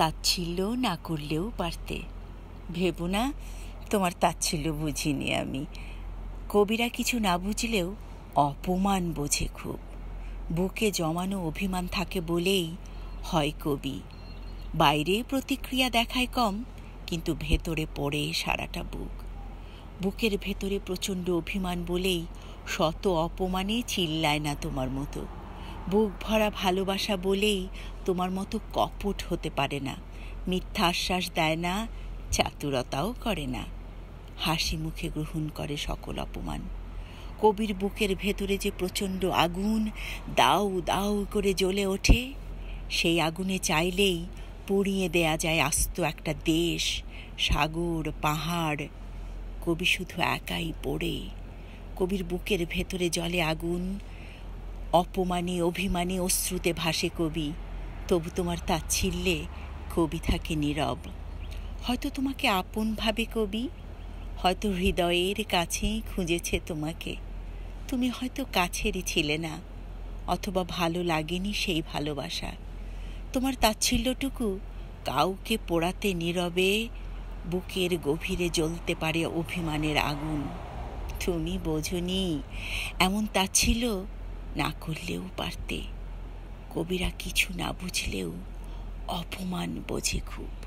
তাচ্ছিল্য না করলেও পারতে ভেবো না তোমার তাচ্ছিল্য বুঝিনি আমি কবিরা কিছু না বুঝলেও অপমান বোঝে খুব বুকে জমানো অভিমান থাকে বলেই হয় কবি বাইরে প্রতিক্রিয়া দেখায় কম কিন্তু ভেতরে পড়ে সারাটা বুক বুকের ভেতরে প্রচণ্ড অভিমান বলেই শত অপমানে চিল্লায় না তোমার মতো বুক ভরা ভালোবাসা বলেই তোমার মতো কপট হতে পারে না মিথ্যা আশ্বাস দেয় না চাতুরতাও করে না হাসি মুখে গ্রহণ করে সকল অপমান কবির বুকের ভেতরে যে প্রচণ্ড আগুন দাউ দাউ করে জ্বলে ওঠে সেই আগুনে চাইলেই পুড়িয়ে দেয়া যায় আস্ত একটা দেশ সাগর পাহাড় কবি শুধু একাই পড়ে কবির বুকের ভেতরে জলে আগুন অপমানে অভিমানে অশ্রুতে ভাসে কবি তবু তোমার তাচ্ছিল্যে কবি থাকে নীরব হয়তো তোমাকে আপনভাবে কবি হয়তো হৃদয়ের কাছেই খুঁজেছে তোমাকে তুমি হয়তো কাছেরই ছিলে না অথবা ভালো লাগেনি সেই ভালোবাসা তোমার তাচ্ছিল্যটুকু কাউকে পোড়াতে নীরবে বুকের গভীরে জ্বলতে পারে অভিমানের আগুন তুমি বোঝনি এমন তাচ্ছিল্য না করলেও পারতে কবিরা কিছু না বুঝলেও অপমান বোঝে খুব